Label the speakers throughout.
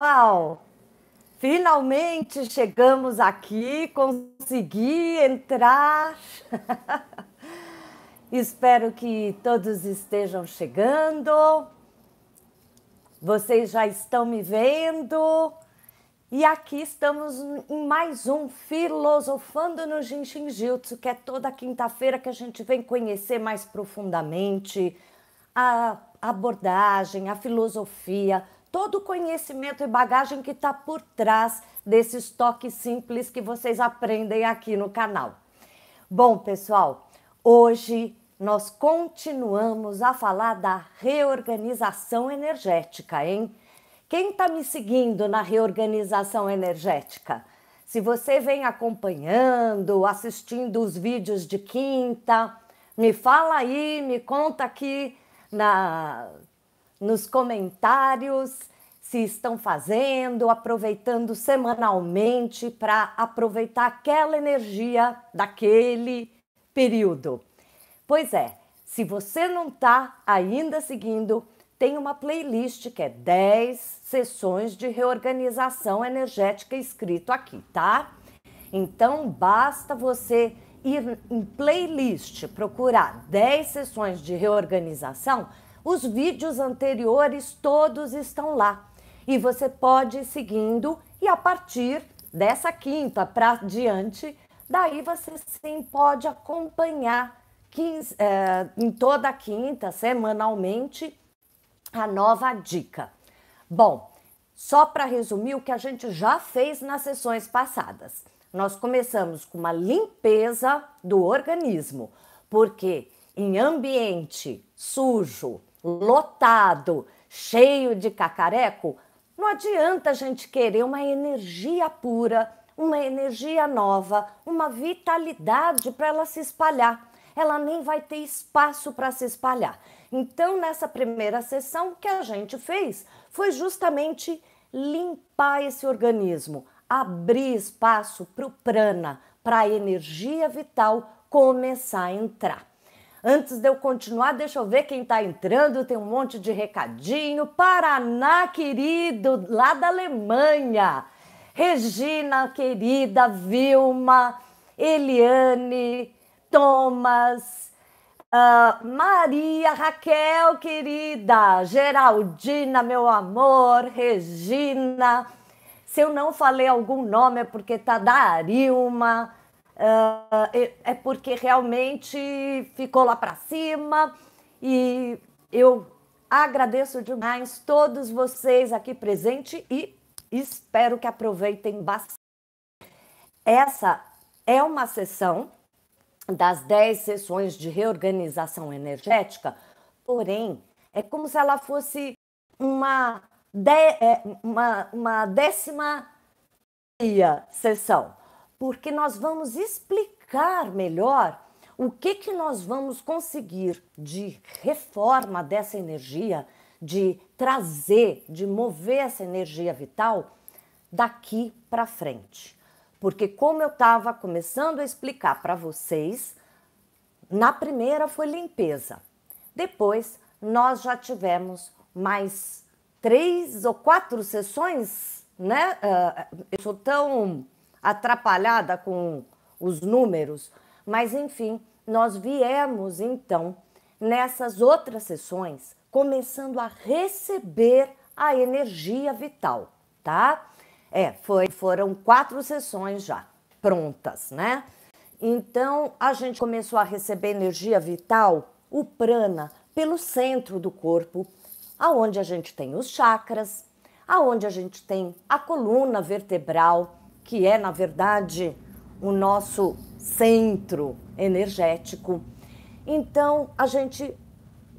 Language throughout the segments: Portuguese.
Speaker 1: Uau! Finalmente chegamos aqui, consegui entrar. Espero que todos estejam chegando. Vocês já estão me vendo. E aqui estamos em mais um Filosofando no Jinshin Jutsu, que é toda quinta-feira que a gente vem conhecer mais profundamente a abordagem, a filosofia, todo o conhecimento e bagagem que está por trás desses toques simples que vocês aprendem aqui no canal. Bom, pessoal, hoje nós continuamos a falar da reorganização energética, hein? Quem está me seguindo na reorganização energética? Se você vem acompanhando, assistindo os vídeos de quinta, me fala aí, me conta aqui na, nos comentários se estão fazendo, aproveitando semanalmente para aproveitar aquela energia daquele período. Pois é, se você não está ainda seguindo, tem uma playlist que é 10 sessões de reorganização energética escrito aqui, tá? Então basta você ir em playlist, procurar 10 sessões de reorganização os vídeos anteriores todos estão lá e você pode ir seguindo e a partir dessa quinta para diante, daí você sim pode acompanhar 15, é, eh, em toda a quinta, semanalmente, a nova dica. Bom, só para resumir o que a gente já fez nas sessões passadas. Nós começamos com uma limpeza do organismo, porque em ambiente sujo, lotado, cheio de cacareco, não adianta a gente querer uma energia pura, uma energia nova, uma vitalidade para ela se espalhar. Ela nem vai ter espaço para se espalhar. Então, nessa primeira sessão, que a gente fez foi justamente limpar esse organismo, abrir espaço para o prana, para a energia vital começar a entrar. Antes de eu continuar, deixa eu ver quem está entrando. Tem um monte de recadinho. Paraná, querido, lá da Alemanha. Regina, querida, Vilma, Eliane, Thomas, uh, Maria, Raquel, querida, Geraldina, meu amor, Regina. Se eu não falei algum nome é porque tá da Arilma. Ah, é, é porque realmente ficou lá para cima e eu agradeço demais todos vocês aqui presentes e espero que aproveitem bastante. Essa é uma sessão das 10 sessões de reorganização energética, porém, é como se ela fosse uma, de, é, uma, uma décima sessão porque nós vamos explicar melhor o que, que nós vamos conseguir de reforma dessa energia, de trazer, de mover essa energia vital daqui para frente. Porque, como eu estava começando a explicar para vocês, na primeira foi limpeza. Depois, nós já tivemos mais três ou quatro sessões, né? Ah, eu sou tão atrapalhada com os números, mas enfim, nós viemos então nessas outras sessões começando a receber a energia vital, tá? É, foi, foram quatro sessões já prontas, né? Então a gente começou a receber energia vital, o prana, pelo centro do corpo, aonde a gente tem os chakras, aonde a gente tem a coluna vertebral, que é, na verdade, o nosso centro energético. Então, a gente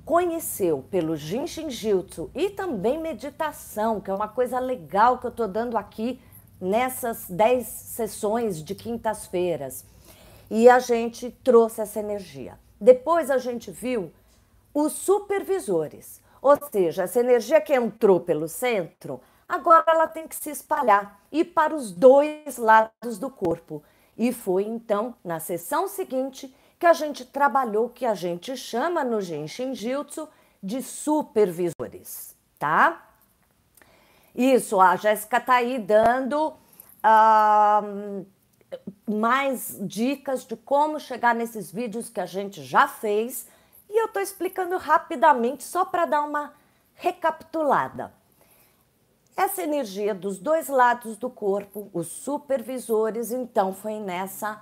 Speaker 1: conheceu pelo Jinshin Jutsu e também meditação, que é uma coisa legal que eu estou dando aqui nessas 10 sessões de quintas-feiras. E a gente trouxe essa energia. Depois a gente viu os supervisores, ou seja, essa energia que entrou pelo centro, agora ela tem que se espalhar e para os dois lados do corpo. E foi então na sessão seguinte que a gente trabalhou o que a gente chama no Genshin Jutsu de supervisores, tá? Isso, a Jéssica tá aí dando uh, mais dicas de como chegar nesses vídeos que a gente já fez e eu tô explicando rapidamente só para dar uma recapitulada. Essa energia dos dois lados do corpo, os supervisores, então foi nessa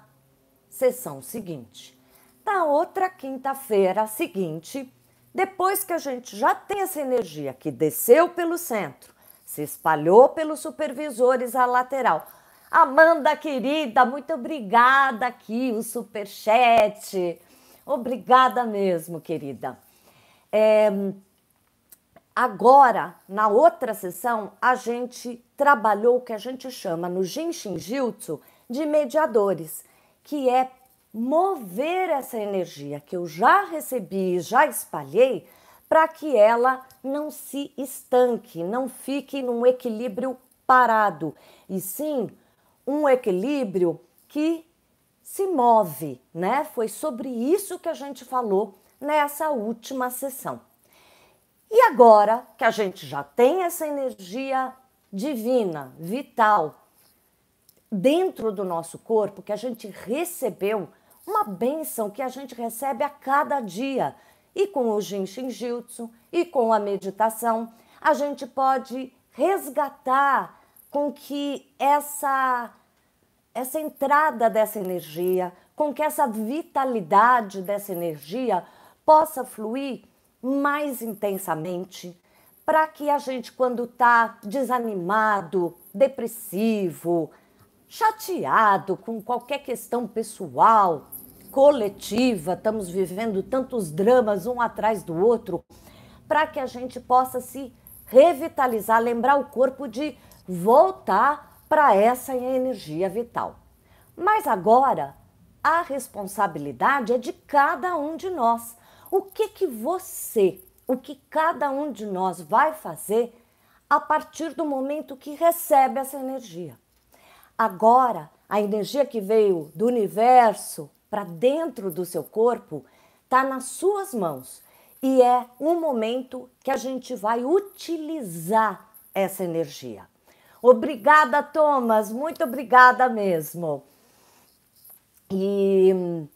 Speaker 1: sessão seguinte. Na outra quinta-feira seguinte, depois que a gente já tem essa energia que desceu pelo centro, se espalhou pelos supervisores à lateral. Amanda querida, muito obrigada aqui o superchat Obrigada mesmo, querida. É, Agora, na outra sessão, a gente trabalhou o que a gente chama no Jinshin Jutsu de mediadores, que é mover essa energia que eu já recebi e já espalhei para que ela não se estanque, não fique num equilíbrio parado, e sim um equilíbrio que se move, né? Foi sobre isso que a gente falou nessa última sessão. E agora que a gente já tem essa energia divina, vital, dentro do nosso corpo, que a gente recebeu, uma benção que a gente recebe a cada dia, e com o Jinshin Jutsu e com a meditação, a gente pode resgatar com que essa essa entrada dessa energia, com que essa vitalidade dessa energia possa fluir mais intensamente, para que a gente, quando está desanimado, depressivo, chateado com qualquer questão pessoal, coletiva, estamos vivendo tantos dramas um atrás do outro, para que a gente possa se revitalizar, lembrar o corpo de voltar para essa energia vital. Mas agora, a responsabilidade é de cada um de nós. O que que você, o que cada um de nós vai fazer a partir do momento que recebe essa energia? Agora, a energia que veio do universo para dentro do seu corpo está nas suas mãos e é um momento que a gente vai utilizar essa energia. Obrigada, Thomas, muito obrigada mesmo. E hum,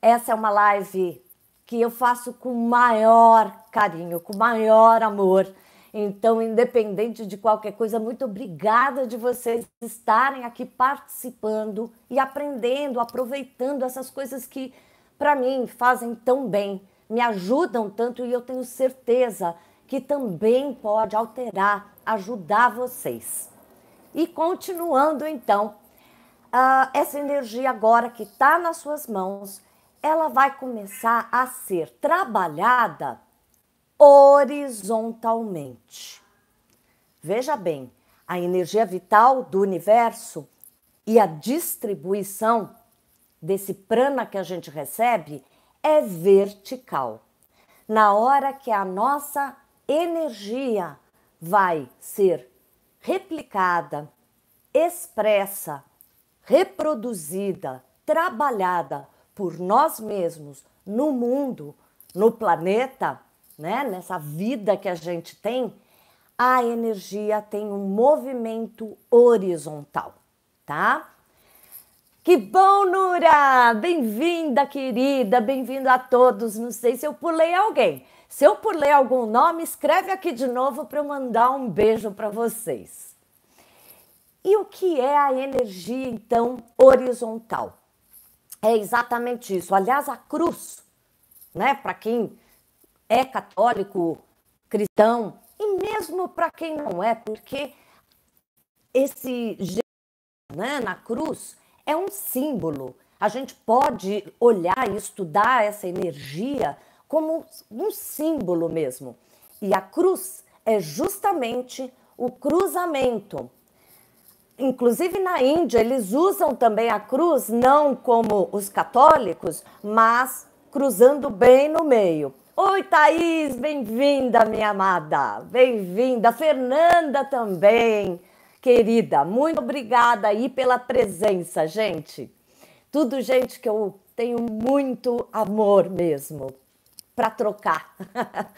Speaker 1: essa é uma live que eu faço com maior carinho, com maior amor. Então, independente de qualquer coisa, muito obrigada de vocês estarem aqui participando e aprendendo, aproveitando essas coisas que, para mim, fazem tão bem, me ajudam tanto e eu tenho certeza que também pode alterar, ajudar vocês. E continuando então, ah, essa energia agora que está nas suas mãos, ela vai começar a ser trabalhada horizontalmente. Veja bem, a energia vital do universo e a distribuição desse prana que a gente recebe é vertical. Na hora que a nossa energia vai ser replicada, expressa, reproduzida, trabalhada por nós mesmos, no mundo, no planeta, né? nessa vida que a gente tem, a energia tem um movimento horizontal, tá? Que bom, Nura! Bem-vinda, querida, bem-vindo a todos. Não sei se eu pulei alguém. Se eu pulei algum nome, escreve aqui de novo para eu mandar um beijo para vocês. E o que é a energia, então, horizontal? É exatamente isso. Aliás, a cruz, né, para quem é católico, cristão, e mesmo para quem não é, porque esse né, na cruz é um símbolo. A gente pode olhar e estudar essa energia como um símbolo mesmo. E a cruz é justamente o cruzamento Inclusive na Índia, eles usam também a cruz, não como os católicos, mas cruzando bem no meio. Oi, Thaís, bem-vinda, minha amada. Bem-vinda. Fernanda também, querida. Muito obrigada aí pela presença, gente. Tudo gente que eu tenho muito amor mesmo para trocar.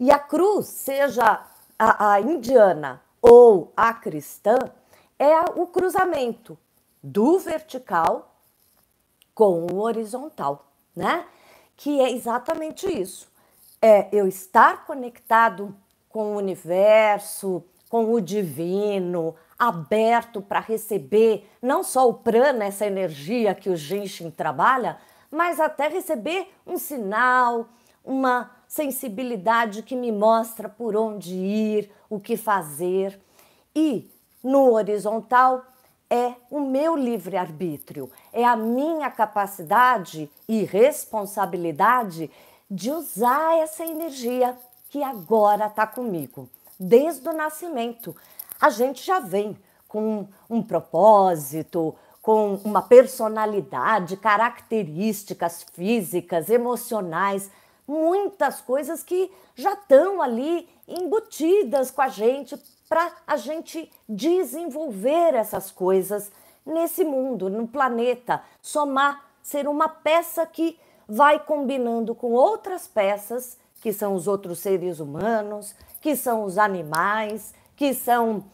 Speaker 1: e a cruz, seja a, a indiana ou a cristã, é o cruzamento do vertical com o horizontal, né? Que é exatamente isso. É eu estar conectado com o universo, com o divino, aberto para receber não só o prana, essa energia que o Genshin trabalha, mas até receber um sinal, uma sensibilidade que me mostra por onde ir, o que fazer. E no horizontal, é o meu livre-arbítrio, é a minha capacidade e responsabilidade de usar essa energia que agora está comigo. Desde o nascimento, a gente já vem com um propósito, com uma personalidade, características físicas, emocionais, muitas coisas que já estão ali embutidas com a gente para a gente desenvolver essas coisas nesse mundo, no planeta, somar, ser uma peça que vai combinando com outras peças, que são os outros seres humanos, que são os animais, que são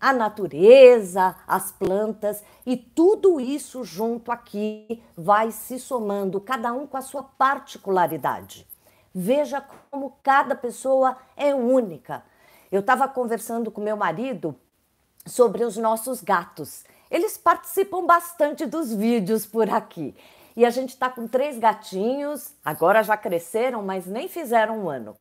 Speaker 1: a natureza, as plantas, e tudo isso junto aqui vai se somando, cada um com a sua particularidade. Veja como cada pessoa é única eu estava conversando com meu marido sobre os nossos gatos. Eles participam bastante dos vídeos por aqui. E a gente está com três gatinhos, agora já cresceram, mas nem fizeram um ano.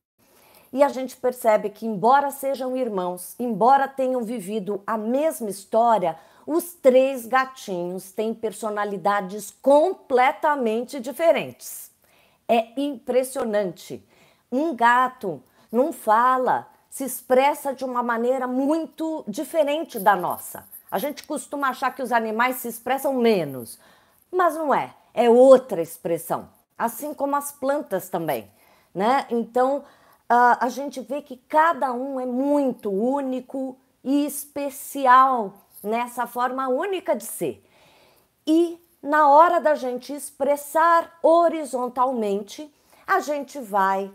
Speaker 1: E a gente percebe que, embora sejam irmãos, embora tenham vivido a mesma história, os três gatinhos têm personalidades completamente diferentes. É impressionante. Um gato não fala, se expressa de uma maneira muito diferente da nossa. A gente costuma achar que os animais se expressam menos, mas não é, é outra expressão, assim como as plantas também, né? Então a gente vê que cada um é muito único e especial nessa forma única de ser. E na hora da gente expressar horizontalmente, a gente vai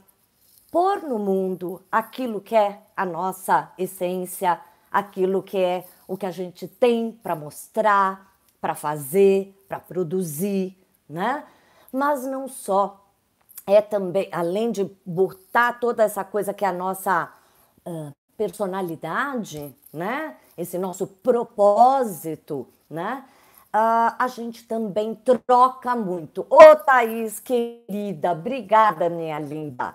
Speaker 1: pôr no mundo aquilo que é a nossa essência, aquilo que é o que a gente tem para mostrar, para fazer, para produzir, né? Mas não só. É também, além de botar toda essa coisa que é a nossa uh, personalidade, né? Esse nosso propósito, né? Uh, a gente também troca muito. Ô, Thaís, querida, obrigada, minha linda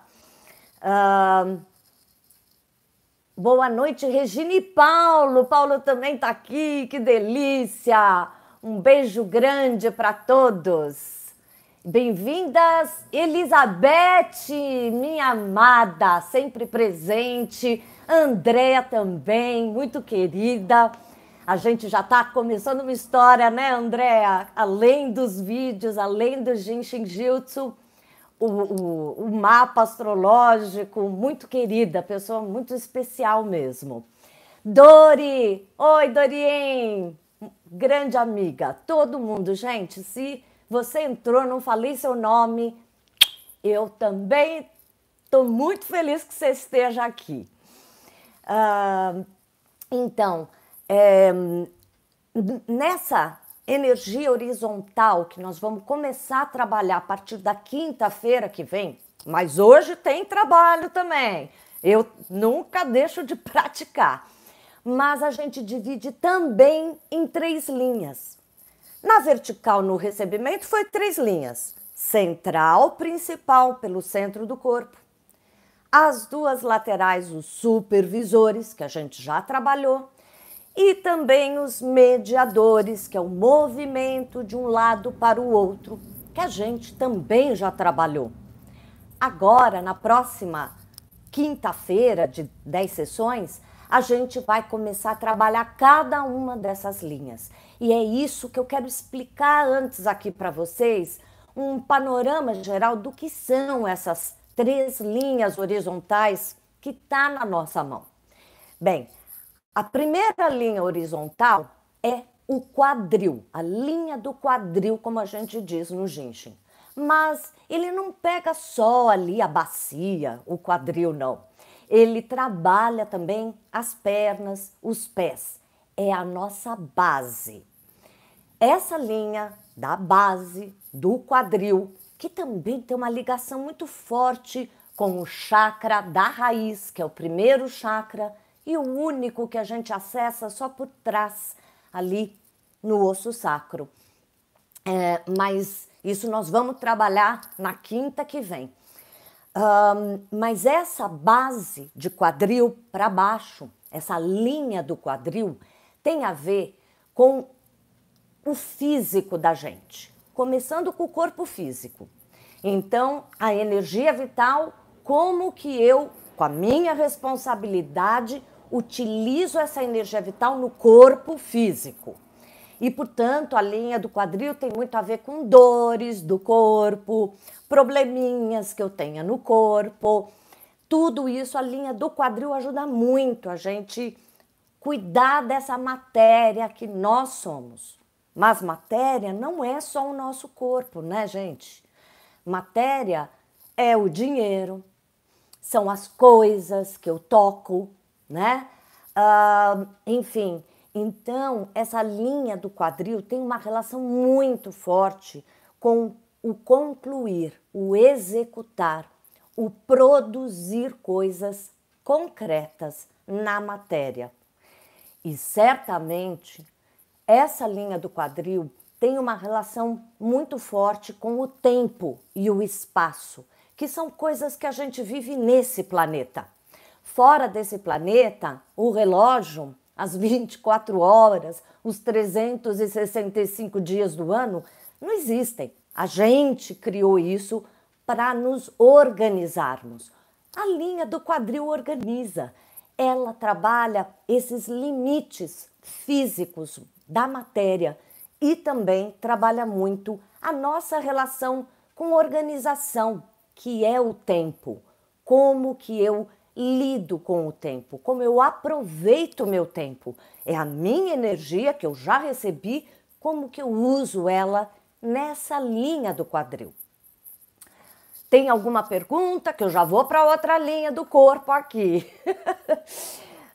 Speaker 1: boa noite, Regina e Paulo. Paulo também está aqui, que delícia! Um beijo grande para todos. Bem-vindas, Elizabeth, minha amada, sempre presente. Andréa também, muito querida. A gente já está começando uma história, né, Andréa? Além dos vídeos, além do Jinshin Jutsu, o, o, o mapa astrológico, muito querida, pessoa muito especial mesmo. Dori! Oi, Dorien! Grande amiga, todo mundo, gente, se você entrou, não falei seu nome, eu também estou muito feliz que você esteja aqui. Uh, então, é, nessa energia horizontal que nós vamos começar a trabalhar a partir da quinta-feira que vem, mas hoje tem trabalho também. Eu nunca deixo de praticar. Mas a gente divide também em três linhas. Na vertical, no recebimento, foi três linhas: central, principal, pelo centro do corpo. As duas laterais, os supervisores, que a gente já trabalhou e também os mediadores, que é o movimento de um lado para o outro, que a gente também já trabalhou. Agora, na próxima quinta-feira de 10 sessões, a gente vai começar a trabalhar cada uma dessas linhas. E é isso que eu quero explicar antes aqui para vocês, um panorama geral do que são essas três linhas horizontais que está na nossa mão. Bem, a primeira linha horizontal é o quadril, a linha do quadril, como a gente diz no Jinshin. Mas ele não pega só ali a bacia, o quadril, não. Ele trabalha também as pernas, os pés. É a nossa base. Essa linha da base, do quadril, que também tem uma ligação muito forte com o chakra da raiz, que é o primeiro chakra e o único que a gente acessa só por trás, ali no osso sacro. É, mas isso nós vamos trabalhar na quinta que vem. Um, mas essa base de quadril para baixo, essa linha do quadril, tem a ver com o físico da gente, começando com o corpo físico. Então, a energia vital, como que eu, com a minha responsabilidade, utilizo essa energia vital no corpo físico. E, portanto, a linha do quadril tem muito a ver com dores do corpo, probleminhas que eu tenha no corpo. Tudo isso, a linha do quadril ajuda muito a gente cuidar dessa matéria que nós somos. Mas matéria não é só o nosso corpo, né, gente? Matéria é o dinheiro, são as coisas que eu toco, né? Uh, enfim, então essa linha do quadril tem uma relação muito forte com o concluir, o executar, o produzir coisas concretas na matéria. E certamente essa linha do quadril tem uma relação muito forte com o tempo e o espaço, que são coisas que a gente vive nesse planeta. Fora desse planeta, o relógio, as 24 horas, os 365 dias do ano, não existem. A gente criou isso para nos organizarmos. A linha do quadril organiza. Ela trabalha esses limites físicos da matéria e também trabalha muito a nossa relação com organização, que é o tempo. Como que eu lido com o tempo, como eu aproveito o meu tempo. É a minha energia que eu já recebi, como que eu uso ela nessa linha do quadril. Tem alguma pergunta que eu já vou para outra linha do corpo aqui.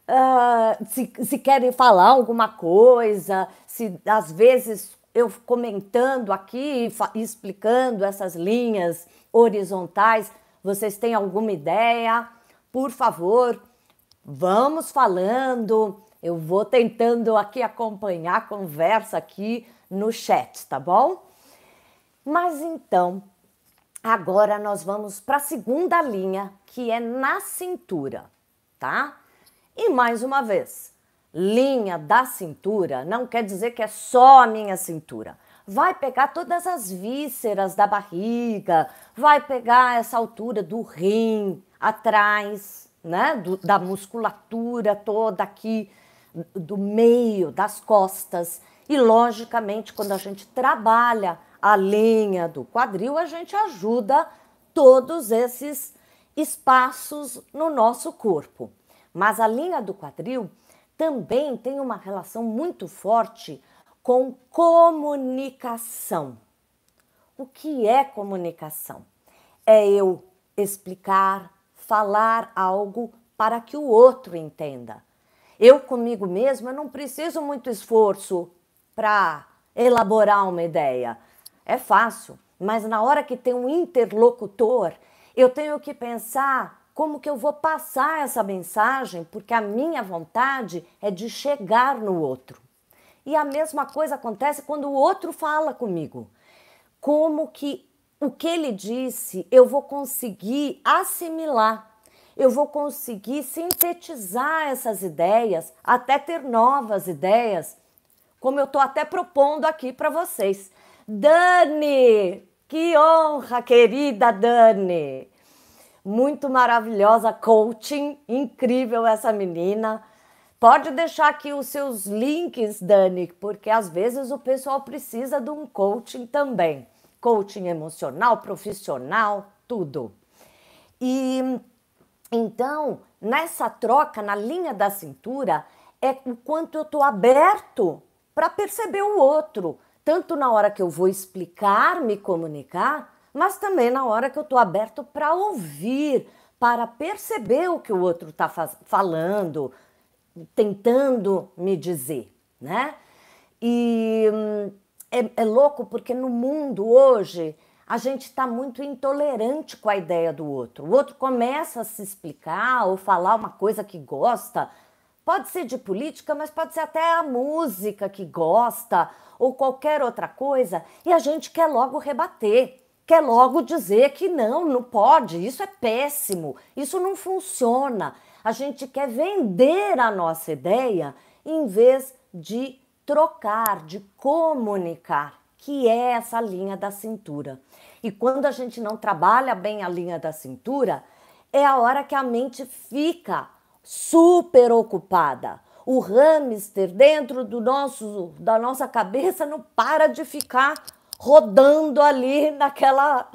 Speaker 1: uh, se, se querem falar alguma coisa, se às vezes eu comentando aqui explicando essas linhas horizontais, vocês têm alguma ideia? por favor, vamos falando. Eu vou tentando aqui acompanhar a conversa aqui no chat, tá bom? Mas então, agora nós vamos para a segunda linha, que é na cintura, tá? E mais uma vez, linha da cintura não quer dizer que é só a minha cintura. Vai pegar todas as vísceras da barriga, vai pegar essa altura do rim, atrás, né? Do, da musculatura toda aqui, do meio, das costas. E, logicamente, quando a gente trabalha a linha do quadril, a gente ajuda todos esses espaços no nosso corpo. Mas a linha do quadril também tem uma relação muito forte com comunicação. O que é comunicação? É eu explicar, falar algo para que o outro entenda. Eu comigo mesma não preciso muito esforço para elaborar uma ideia. É fácil, mas na hora que tem um interlocutor, eu tenho que pensar como que eu vou passar essa mensagem, porque a minha vontade é de chegar no outro. E a mesma coisa acontece quando o outro fala comigo. Como que o que ele disse eu vou conseguir assimilar, eu vou conseguir sintetizar essas ideias, até ter novas ideias, como eu estou até propondo aqui para vocês. Dani, que honra, querida Dani! Muito maravilhosa coaching, incrível essa menina. Pode deixar aqui os seus links, Dani, porque às vezes o pessoal precisa de um coaching também coaching emocional, profissional, tudo. E então, nessa troca, na linha da cintura, é o quanto eu estou aberto para perceber o outro, tanto na hora que eu vou explicar, me comunicar, mas também na hora que eu estou aberto para ouvir, para perceber o que o outro está falando, tentando me dizer, né? E hum, é, é louco porque no mundo hoje a gente está muito intolerante com a ideia do outro. O outro começa a se explicar ou falar uma coisa que gosta. Pode ser de política, mas pode ser até a música que gosta ou qualquer outra coisa. E a gente quer logo rebater, quer logo dizer que não, não pode, isso é péssimo, isso não funciona. A gente quer vender a nossa ideia em vez de trocar, de comunicar, que é essa linha da cintura. E quando a gente não trabalha bem a linha da cintura, é a hora que a mente fica super ocupada. O hamster dentro do nosso, da nossa cabeça não para de ficar rodando ali naquela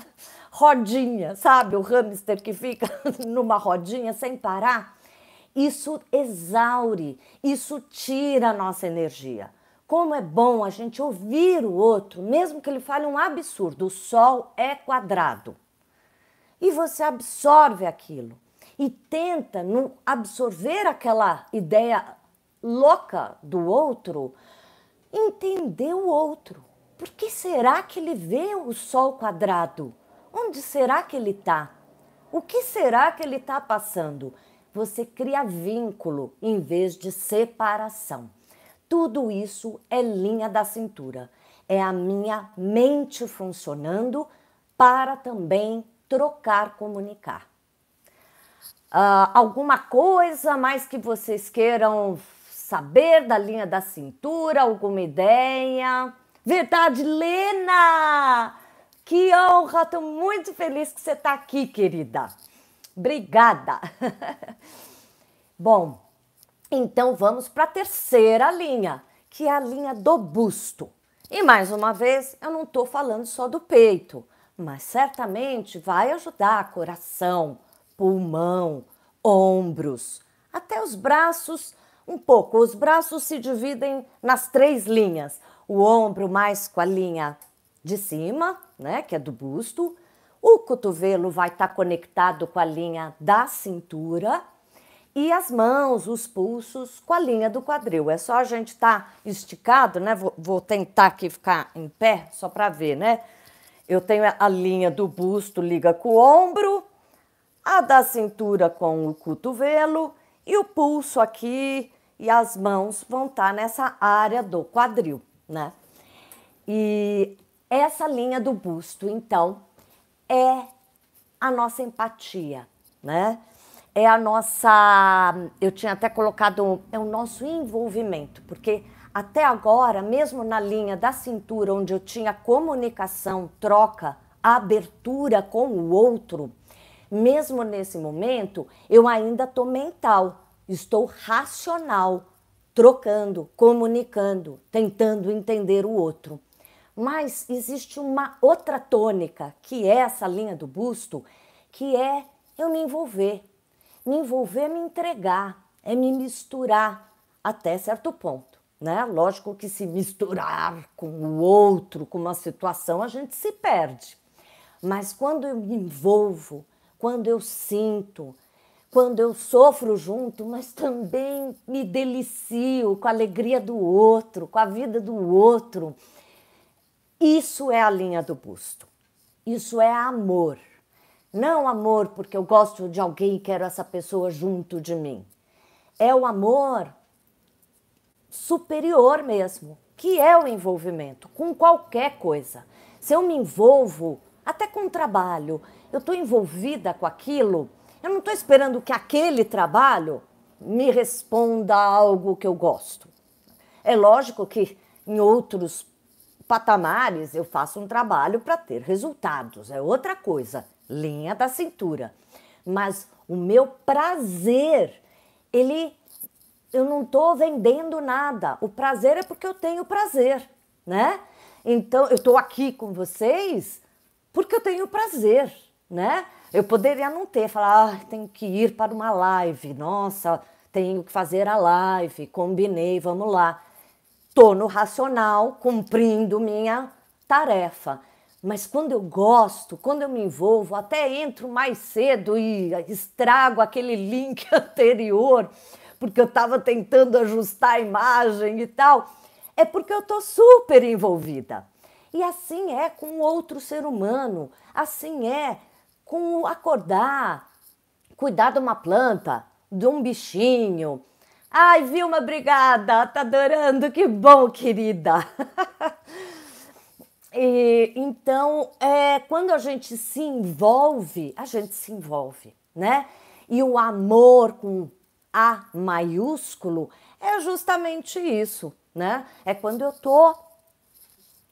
Speaker 1: rodinha, sabe? O hamster que fica numa rodinha sem parar. Isso exaure, isso tira a nossa energia. Como é bom a gente ouvir o outro, mesmo que ele fale um absurdo. O sol é quadrado. E você absorve aquilo e tenta absorver aquela ideia louca do outro, entender o outro. Por que será que ele vê o sol quadrado? Onde será que ele está? O que será que ele está passando? Você cria vínculo em vez de separação. Tudo isso é linha da cintura. É a minha mente funcionando para também trocar, comunicar. Uh, alguma coisa mais que vocês queiram saber da linha da cintura? Alguma ideia? Verdade, Lena! Que honra! Estou muito feliz que você está aqui, querida. Obrigada! Bom, então vamos para a terceira linha, que é a linha do busto. E mais uma vez, eu não estou falando só do peito, mas certamente vai ajudar coração, pulmão, ombros, até os braços um pouco. Os braços se dividem nas três linhas: o ombro mais com a linha de cima, né, que é do busto, o cotovelo vai estar tá conectado com a linha da cintura e as mãos, os pulsos com a linha do quadril. É só a gente estar tá esticado, né? Vou, vou, tentar aqui ficar em pé só para ver, né? Eu tenho a linha do busto liga com o ombro, a da cintura com o cotovelo e o pulso aqui e as mãos vão estar tá nessa área do quadril, né? E essa linha do busto, então, é a nossa empatia, né? é a nossa. Eu tinha até colocado. É o nosso envolvimento, porque até agora, mesmo na linha da cintura, onde eu tinha comunicação, troca, abertura com o outro, mesmo nesse momento, eu ainda estou mental, estou racional, trocando, comunicando, tentando entender o outro. Mas existe uma outra tônica, que é essa linha do busto, que é eu me envolver, me envolver é me entregar, é me misturar até certo ponto. Né? Lógico que se misturar com o outro, com uma situação, a gente se perde. Mas quando eu me envolvo, quando eu sinto, quando eu sofro junto, mas também me delicio com a alegria do outro, com a vida do outro, isso é a linha do busto. Isso é amor. Não amor porque eu gosto de alguém e quero essa pessoa junto de mim. É o amor superior mesmo, que é o envolvimento com qualquer coisa. Se eu me envolvo, até com trabalho, eu estou envolvida com aquilo, eu não estou esperando que aquele trabalho me responda algo que eu gosto. É lógico que em outros patamares eu faço um trabalho para ter resultados, é outra coisa linha da cintura. Mas o meu prazer, ele eu não estou vendendo nada. O prazer é porque eu tenho prazer, né? Então eu estou aqui com vocês porque eu tenho prazer, né? Eu poderia não ter, falar, ah, tenho que ir para uma live, nossa, tenho que fazer a live, combinei, vamos lá. Tô no racional, cumprindo minha tarefa. Mas quando eu gosto, quando eu me envolvo, até entro mais cedo e estrago aquele link anterior, porque eu estava tentando ajustar a imagem e tal, é porque eu estou super envolvida. E assim é com outro ser humano, assim é com acordar, cuidar de uma planta, de um bichinho. Ai, Vilma, obrigada, tá adorando, que bom, querida. E, então, é, quando a gente se envolve, a gente se envolve, né? E o amor com A maiúsculo é justamente isso, né? É quando eu tô,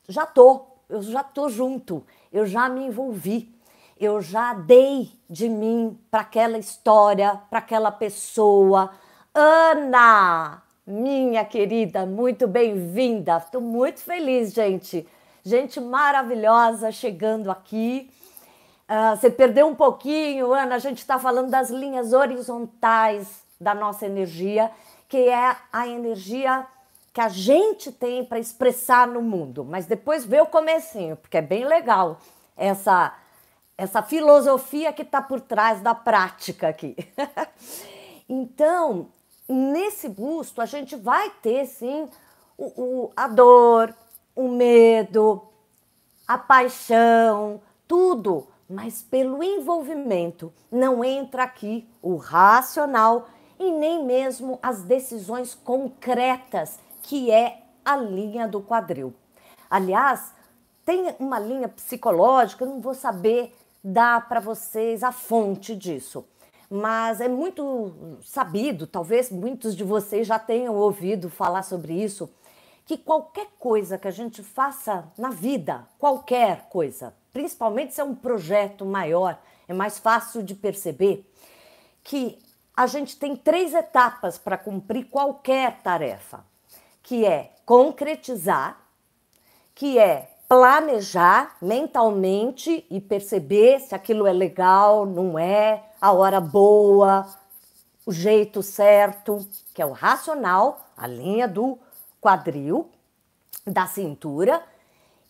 Speaker 1: já tô, eu já tô junto, eu já me envolvi, eu já dei de mim para aquela história, para aquela pessoa. Ana, minha querida, muito bem-vinda. Estou muito feliz, gente, gente maravilhosa chegando aqui. Uh, você perdeu um pouquinho, Ana, a gente está falando das linhas horizontais da nossa energia, que é a energia que a gente tem para expressar no mundo. Mas depois vê o comecinho, porque é bem legal essa essa filosofia que está por trás da prática aqui. então, nesse busto, a gente vai ter sim o, o, a dor, o medo, a paixão, tudo, mas pelo envolvimento. Não entra aqui o racional e nem mesmo as decisões concretas, que é a linha do quadril. Aliás, tem uma linha psicológica, eu não vou saber dar para vocês a fonte disso. Mas é muito sabido, talvez muitos de vocês já tenham ouvido falar sobre isso, que qualquer coisa que a gente faça na vida, qualquer coisa, principalmente se é um projeto maior, é mais fácil de perceber que a gente tem três etapas para cumprir qualquer tarefa, que é concretizar, que é planejar mentalmente e perceber se aquilo é legal, não é, a hora boa, o jeito certo, que é o racional, a linha do quadril, da cintura,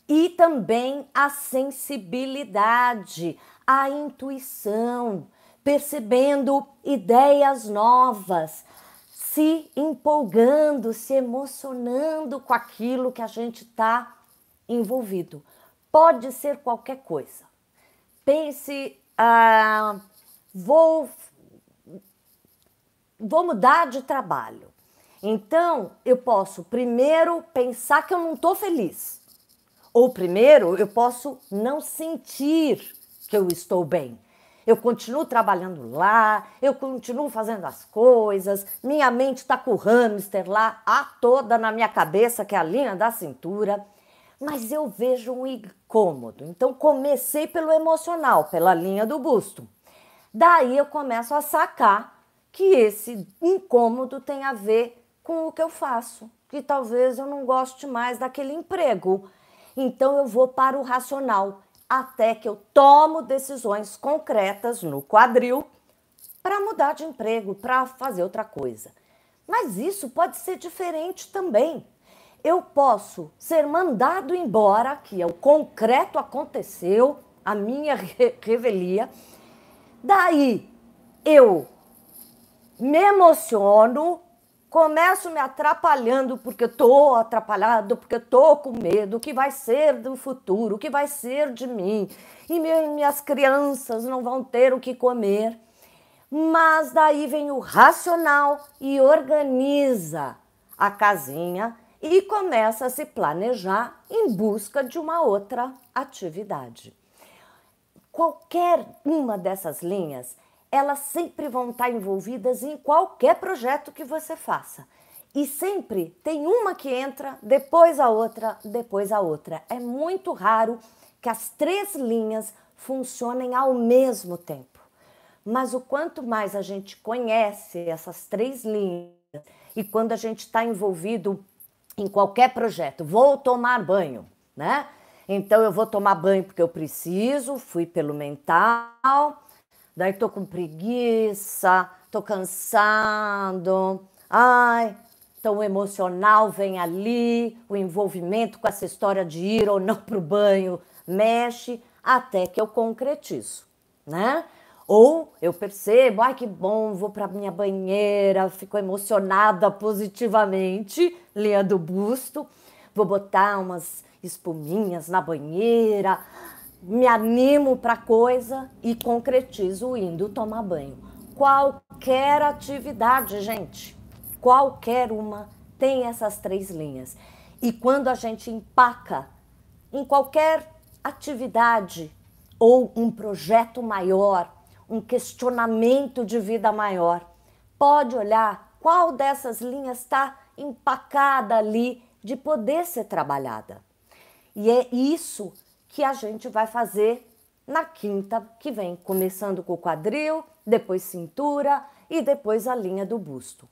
Speaker 1: e também a sensibilidade, a intuição, percebendo ideias novas, se empolgando, se emocionando com aquilo que a gente está envolvido. Pode ser qualquer coisa. Pense, ah, vou, vou mudar de trabalho. Então, eu posso primeiro pensar que eu não estou feliz. Ou primeiro, eu posso não sentir que eu estou bem. Eu continuo trabalhando lá, eu continuo fazendo as coisas, minha mente está com o hamster lá, a toda na minha cabeça, que é a linha da cintura. Mas eu vejo um incômodo. Então, comecei pelo emocional, pela linha do busto. Daí eu começo a sacar que esse incômodo tem a ver com o que eu faço, que talvez eu não goste mais daquele emprego. Então eu vou para o racional até que eu tomo decisões concretas no quadril para mudar de emprego, para fazer outra coisa. Mas isso pode ser diferente também. Eu posso ser mandado embora, que é o concreto aconteceu, a minha revelia. Daí eu me emociono, começo me atrapalhando porque eu tô atrapalhado, porque eu tô com medo, o que vai ser do futuro, o que vai ser de mim, e minhas crianças não vão ter o que comer. Mas daí vem o racional e organiza a casinha e começa a se planejar em busca de uma outra atividade. Qualquer uma dessas linhas elas sempre vão estar envolvidas em qualquer projeto que você faça. E sempre tem uma que entra, depois a outra, depois a outra. É muito raro que as três linhas funcionem ao mesmo tempo. Mas o quanto mais a gente conhece essas três linhas e quando a gente está envolvido em qualquer projeto, vou tomar banho, né? Então eu vou tomar banho porque eu preciso, fui pelo mental, Daí tô com preguiça, tô cansado. Ai, tão emocional vem ali, o envolvimento com essa história de ir ou não pro banho mexe até que eu concretizo, né? Ou eu percebo, ai que bom, vou para minha banheira, fico emocionada positivamente, linha do busto, vou botar umas espuminhas na banheira, me animo para coisa e concretizo indo tomar banho. Qualquer atividade, gente, qualquer uma tem essas três linhas. E quando a gente empaca em qualquer atividade ou um projeto maior, um questionamento de vida maior, pode olhar qual dessas linhas está empacada ali de poder ser trabalhada. E é isso que a gente vai fazer na quinta que vem, começando com o quadril, depois cintura e depois a linha do busto.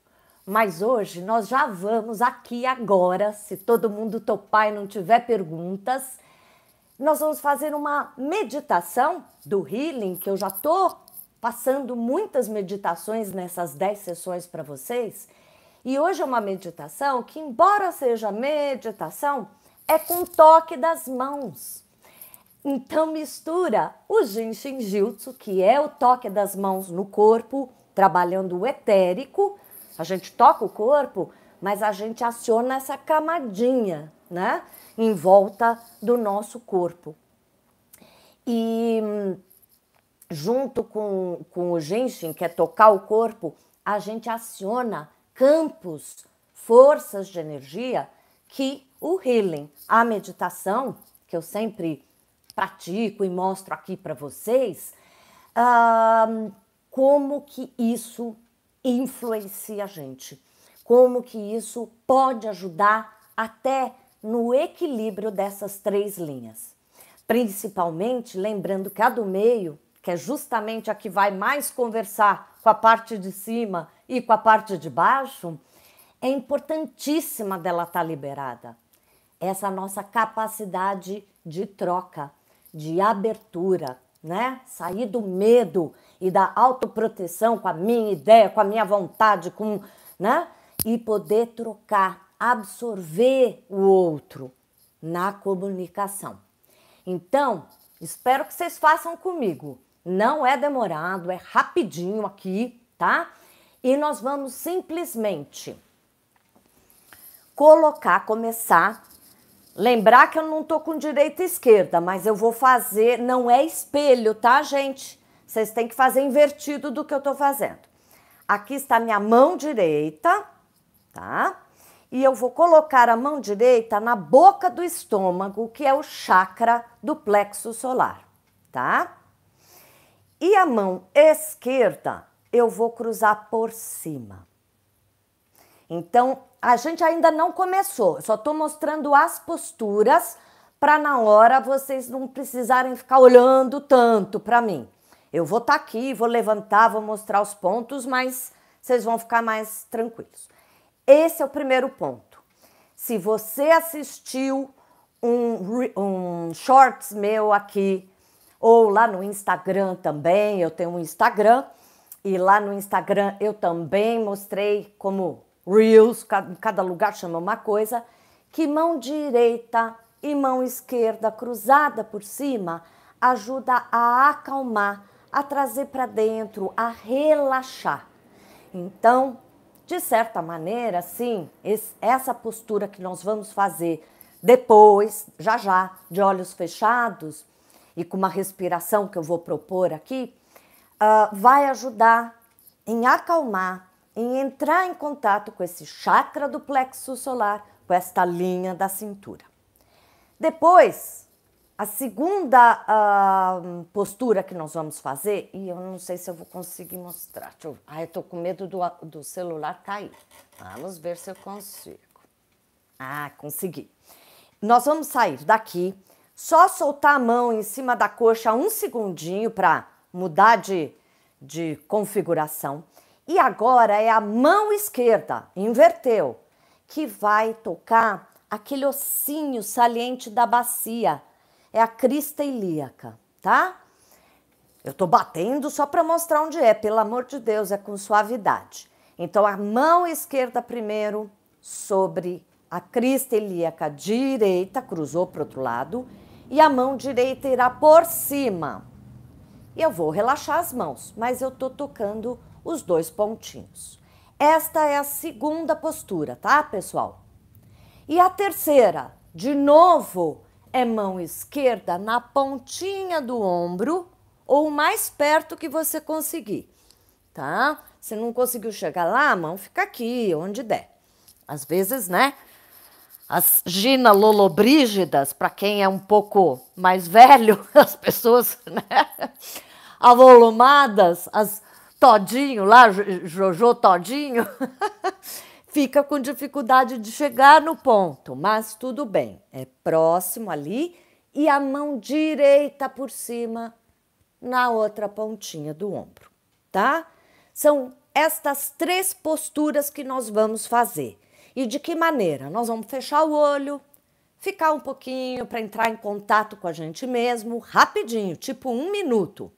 Speaker 1: Mas hoje nós já vamos aqui agora, se todo mundo topar e não tiver perguntas, nós vamos fazer uma meditação do healing que eu já tô passando muitas meditações nessas 10 sessões para vocês. E hoje é uma meditação que, embora seja meditação, é com toque das mãos. Então mistura o Jin Shinjutsu, que é o toque das mãos no corpo, trabalhando o etérico. A gente toca o corpo, mas a gente aciona essa camadinha, né, em volta do nosso corpo. E junto com, com o Genshin, que é tocar o corpo, a gente aciona campos, forças de energia que o healing, a meditação, que eu sempre pratico e mostro aqui para vocês, uh, como que isso influencia a gente, como que isso pode ajudar até no equilíbrio dessas três linhas. Principalmente lembrando que a do meio, que é justamente a que vai mais conversar com a parte de cima e com a parte de baixo, é importantíssima dela estar tá liberada. Essa nossa capacidade de troca de abertura, né? Sair do medo e da autoproteção com a minha ideia, com a minha vontade, com, né? E poder trocar, absorver o outro na comunicação. Então, espero que vocês façam comigo. Não é demorado, é rapidinho aqui, tá? E nós vamos simplesmente colocar, começar Lembrar que eu não tô com direita e esquerda, mas eu vou fazer, não é espelho, tá, gente? Vocês têm que fazer invertido do que eu tô fazendo. Aqui está minha mão direita, tá? E eu vou colocar a mão direita na boca do estômago, que é o chakra do plexo solar, tá? E a mão esquerda eu vou cruzar por cima. Então, a gente ainda não começou, só estou mostrando as posturas para na hora vocês não precisarem ficar olhando tanto para mim. Eu vou estar tá aqui, vou levantar, vou mostrar os pontos, mas vocês vão ficar mais tranquilos. Esse é o primeiro ponto. Se você assistiu um, um shorts meu aqui, ou lá no Instagram também, eu tenho um Instagram, e lá no Instagram eu também mostrei como Reels, cada lugar chama uma coisa, que mão direita e mão esquerda cruzada por cima ajuda a acalmar, a trazer para dentro, a relaxar. Então, de certa maneira, sim, esse, essa postura que nós vamos fazer depois, já já, de olhos fechados e com uma respiração que eu vou propor aqui, uh, vai ajudar em acalmar, em entrar em contato com esse chakra do plexo solar, com esta linha da cintura. Depois, a segunda uh, postura que nós vamos fazer, e eu não sei se eu vou conseguir mostrar. Eu, ah, eu tô com medo do, do celular cair. Vamos ver se eu consigo. Ah, consegui. Nós vamos sair daqui, só soltar a mão em cima da coxa um segundinho para mudar de, de configuração. E agora é a mão esquerda, inverteu, que vai tocar aquele ossinho saliente da bacia. É a crista ilíaca, tá? Eu tô batendo só para mostrar onde é, pelo amor de Deus, é com suavidade. Então a mão esquerda primeiro sobre a crista ilíaca direita, cruzou para outro lado, e a mão direita irá por cima. E eu vou relaxar as mãos, mas eu tô tocando os dois pontinhos. Esta é a segunda postura, tá, pessoal? E a terceira, de novo, é mão esquerda na pontinha do ombro ou mais perto que você conseguir, tá? Se não conseguiu chegar lá, a mão fica aqui, onde der. Às vezes, né? As Gina lolobrígidas, para quem é um pouco mais velho, as pessoas, né? Avolumadas, as Todinho lá, Jojo Todinho, fica com dificuldade de chegar no ponto, mas tudo bem, é próximo ali e a mão direita por cima na outra pontinha do ombro, tá? São estas três posturas que nós vamos fazer. E de que maneira? Nós vamos fechar o olho, ficar um pouquinho para entrar em contato com a gente mesmo, rapidinho, tipo um minuto.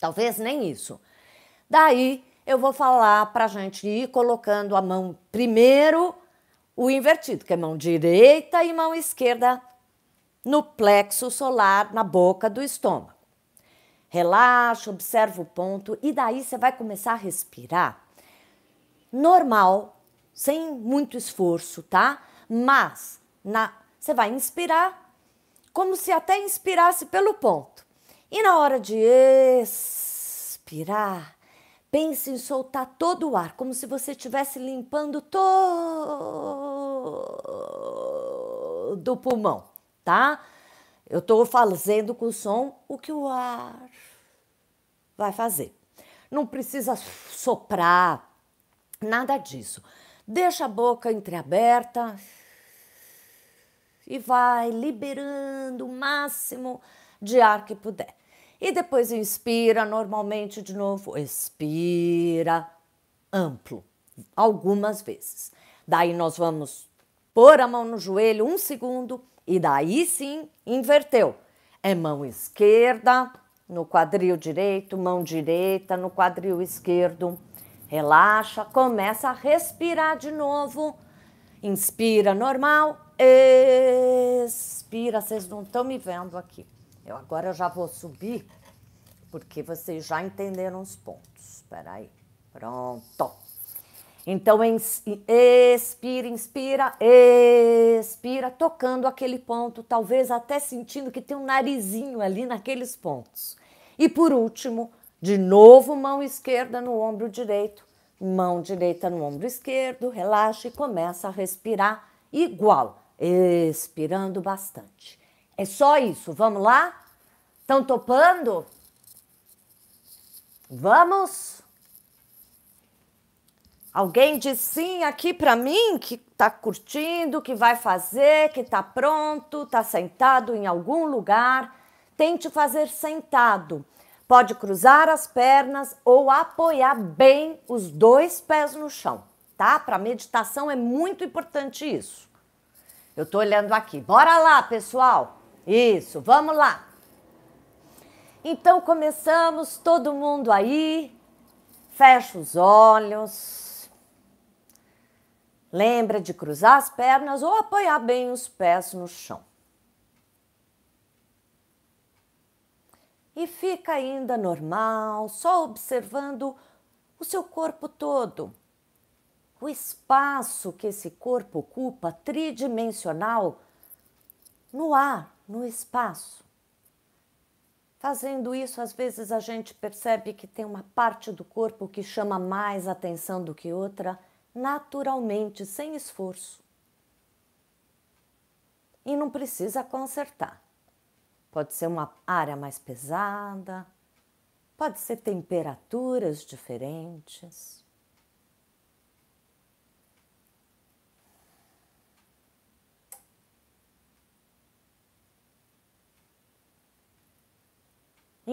Speaker 1: Talvez nem isso. Daí eu vou falar para a gente ir colocando a mão primeiro, o invertido, que é mão direita e mão esquerda no plexo solar, na boca do estômago. Relaxa, observa o ponto e daí você vai começar a respirar normal, sem muito esforço, tá? Mas na, você vai inspirar como se até inspirasse pelo ponto. E na hora de expirar, Pense em soltar todo o ar, como se você estivesse limpando todo o pulmão, tá? Eu estou fazendo com o som o que o ar vai fazer. Não precisa soprar, nada disso. Deixa a boca entreaberta e vai liberando o máximo de ar que puder. E depois inspira normalmente de novo, expira amplo, algumas vezes. Daí nós vamos pôr a mão no joelho um segundo e daí sim inverteu. É mão esquerda no quadril direito, mão direita no quadril esquerdo. Relaxa, começa a respirar de novo. Inspira normal, expira. Vocês não estão me vendo aqui. Eu agora eu já vou subir, porque vocês já entenderam os pontos. Espera aí. Pronto. Então, expira, inspira, expira, tocando aquele ponto, talvez até sentindo que tem um narizinho ali naqueles pontos. E por último, de novo, mão esquerda no ombro direito, mão direita no ombro esquerdo, relaxa e começa a respirar igual, expirando bastante. É só isso. Vamos lá? Estão topando? Vamos? Alguém diz sim aqui para mim que tá curtindo, que vai fazer, que tá pronto, tá sentado em algum lugar. Tente fazer sentado. Pode cruzar as pernas ou apoiar bem os dois pés no chão, tá? Para meditação é muito importante isso. Eu tô olhando aqui. Bora lá, pessoal. Isso, vamos lá. Então começamos, todo mundo aí, fecha os olhos. Lembra de cruzar as pernas ou apoiar bem os pés no chão. E fica ainda normal, só observando o seu corpo todo. O espaço que esse corpo ocupa, tridimensional, no ar, no espaço. Fazendo isso, às vezes a gente percebe que tem uma parte do corpo que chama mais atenção do que outra, naturalmente, sem esforço. E não precisa consertar. Pode ser uma área mais pesada, pode ser temperaturas diferentes.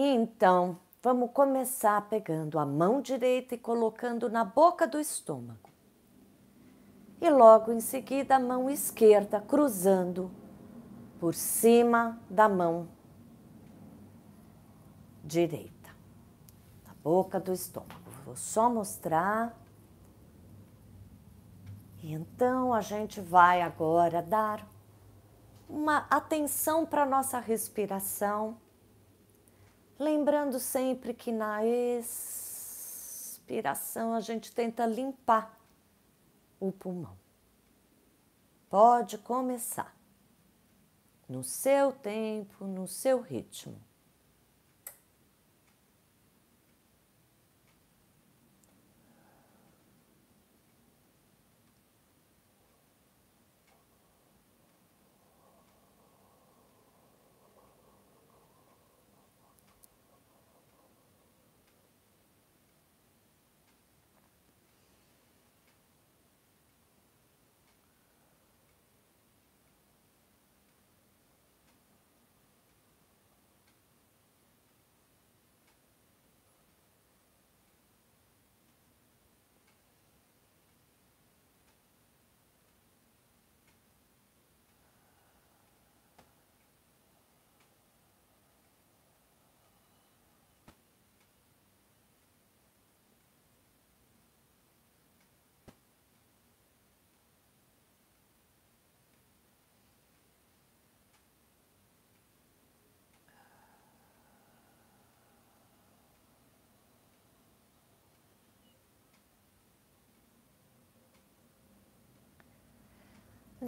Speaker 1: E então, vamos começar pegando a mão direita e colocando na boca do estômago. E logo em seguida, a mão esquerda cruzando por cima da mão direita, na boca do estômago. Vou só mostrar. E então a gente vai agora dar uma atenção para nossa respiração Lembrando sempre que na expiração a gente tenta limpar o pulmão. Pode começar no seu tempo, no seu ritmo.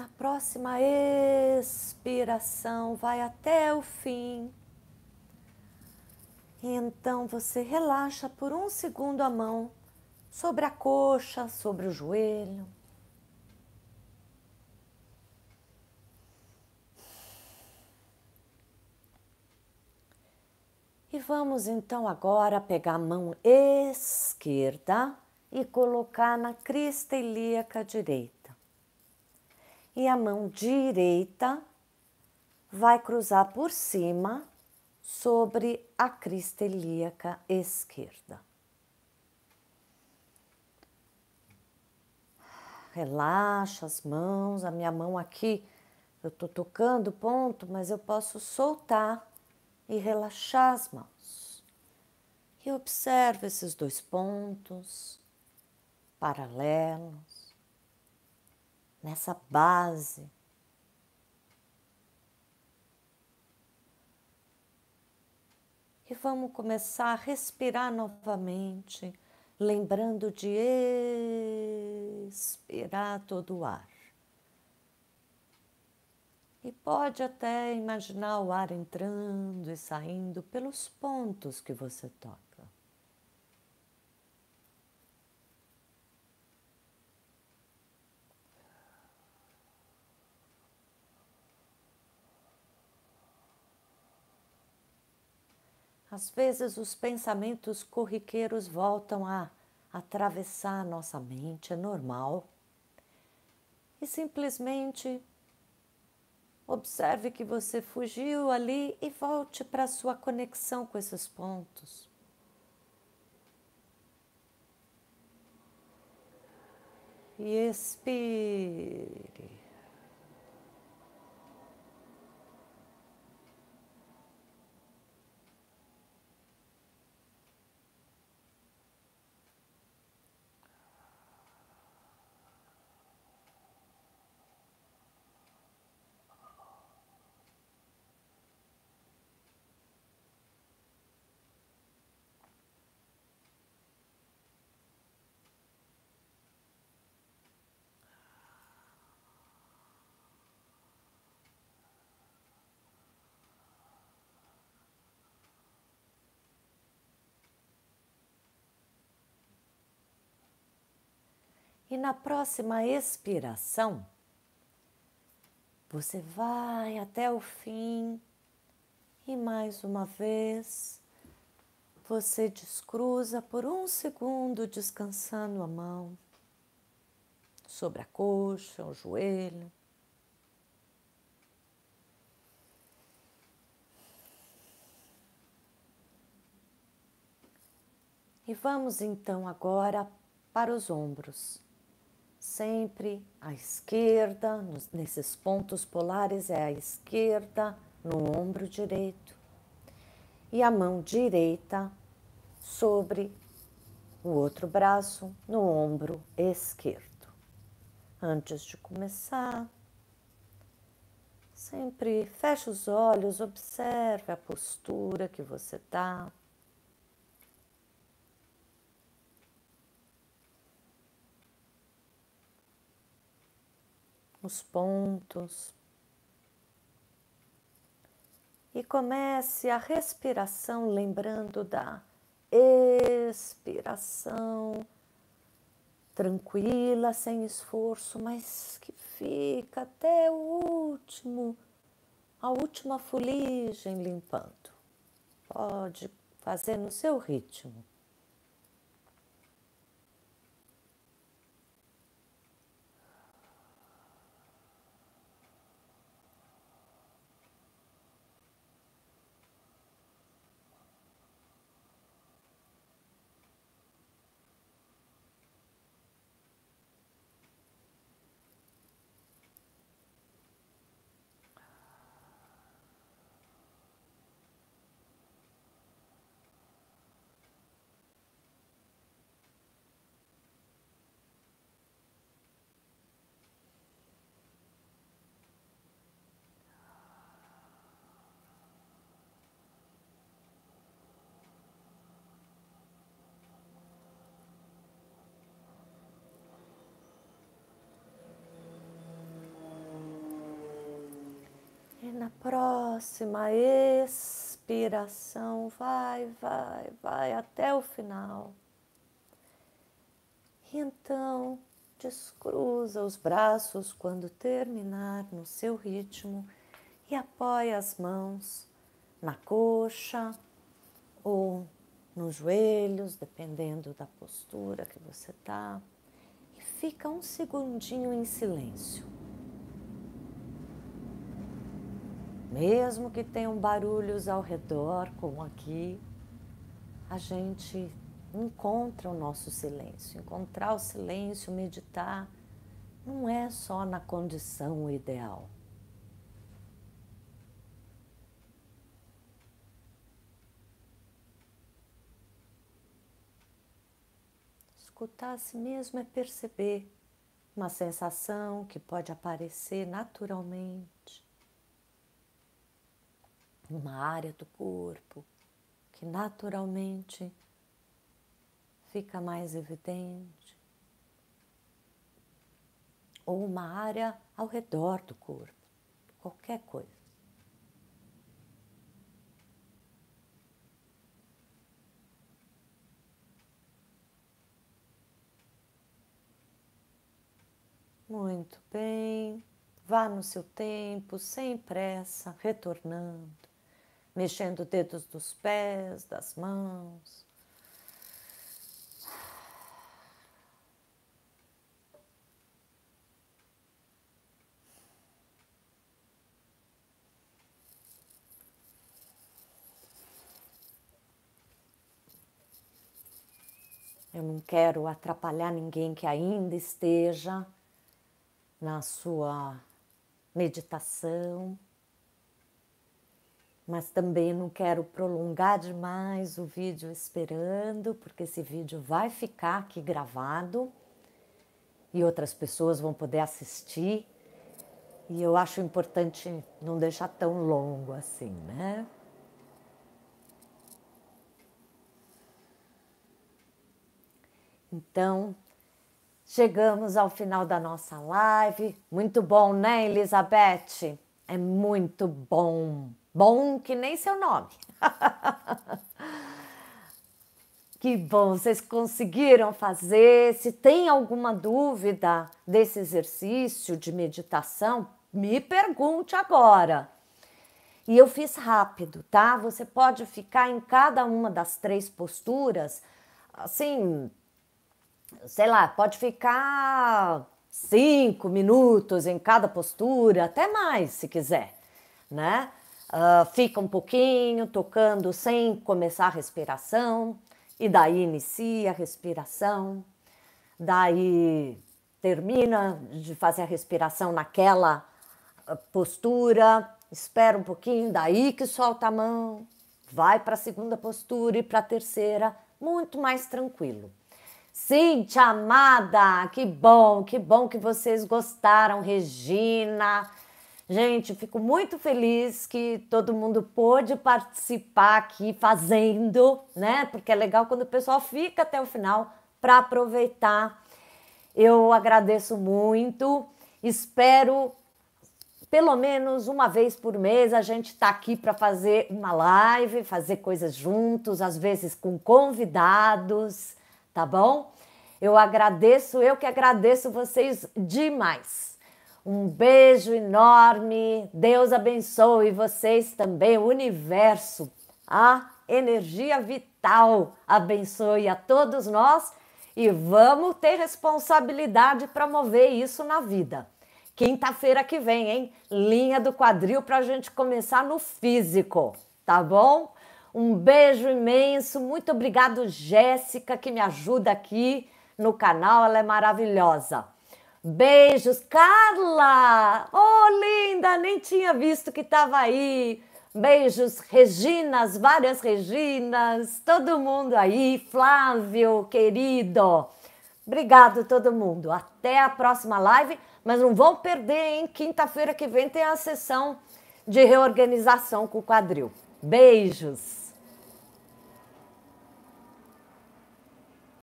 Speaker 1: Na próxima expiração, vai até o fim. Então você relaxa por um segundo a mão sobre a coxa, sobre o joelho. E vamos então agora pegar a mão esquerda e colocar na crista ilíaca direita e a mão direita vai cruzar por cima sobre a crista ilíaca esquerda. Relaxa as mãos, a minha mão aqui eu tô tocando o ponto, mas eu posso soltar e relaxar as mãos. E observo esses dois pontos paralelos nessa base. E vamos começar a respirar novamente, lembrando de expirar todo o ar. E pode até imaginar o ar entrando e saindo pelos pontos que você toca. Às vezes os pensamentos corriqueiros voltam a atravessar a nossa mente, é normal. E simplesmente observe que você fugiu ali e volte para a sua conexão com esses pontos. E expire. E na próxima expiração, você vai até o fim e mais uma vez você descruza por um segundo, descansando a mão sobre a coxa, o joelho. E vamos então agora para os ombros sempre à esquerda, nesses pontos polares é a esquerda no ombro direito e a mão direita sobre o outro braço no ombro esquerdo. Antes de começar, sempre fecha os olhos, observe a postura que você está. os pontos. E comece a respiração lembrando da expiração tranquila, sem esforço, mas que fica até o último, a última fuligem limpando. Pode fazer no seu ritmo. próxima expiração, vai, vai, vai até o final. E então, descruza os braços quando terminar no seu ritmo e apoia as mãos na coxa ou nos joelhos, dependendo da postura que você está. E fica um segundinho em silêncio. Mesmo que tenham barulhos ao redor, como aqui, a gente encontra o nosso silêncio. Encontrar o silêncio, meditar, não é só na condição ideal. Escutar a si mesmo é perceber uma sensação que pode aparecer naturalmente uma área do corpo que naturalmente fica mais evidente, ou uma área ao redor do corpo, qualquer coisa. Muito bem, vá no seu tempo, sem pressa, retornando mexendo dedos dos pés, das mãos. Eu não quero atrapalhar ninguém que ainda esteja na sua meditação mas também não quero prolongar demais o vídeo esperando, porque esse vídeo vai ficar aqui gravado e outras pessoas vão poder assistir. E eu acho importante não deixar tão longo assim, né? Então, chegamos ao final da nossa live. Muito bom, né, Elizabeth? É muito bom Bom que nem seu nome. que bom, vocês conseguiram fazer. Se tem alguma dúvida desse exercício de meditação, me pergunte agora. E eu fiz rápido, tá? Você pode ficar em cada uma das três posturas, assim, sei lá, pode ficar cinco minutos em cada postura, até mais se quiser, né? Uh, fica um pouquinho tocando sem começar a respiração, e daí inicia a respiração, daí termina de fazer a respiração naquela ah, postura, espera um pouquinho, daí que solta a mão, vai para a segunda postura e para a terceira, muito mais tranquilo. Cintia amada, que bom, que bom que vocês gostaram, Regina. Gente, fico muito feliz que todo mundo pôde participar aqui fazendo, né? Porque é legal quando o pessoal fica até o final para aproveitar. Eu agradeço muito. Espero pelo menos uma vez por mês a gente estar tá aqui para fazer uma live, fazer coisas juntos, às vezes com convidados, tá bom? Eu agradeço, eu que agradeço vocês demais. Um beijo enorme. Deus abençoe vocês também, o universo. A energia vital abençoe a todos nós e vamos ter responsabilidade para mover isso na vida. Quinta-feira que vem, hein? Linha do quadril para a gente começar no físico, tá bom? Um beijo imenso, muito obrigado, Jéssica, que me ajuda aqui no canal, ela é maravilhosa. Beijos, Carla! Oh, linda! Nem tinha visto que estava aí. Beijos, Reginas, várias Reginas, todo mundo aí, Flávio, querido. Obrigado, todo mundo. Até a próxima live, mas não vão perder, hein? Quinta-feira que vem tem a sessão de reorganização com o quadril. Beijos!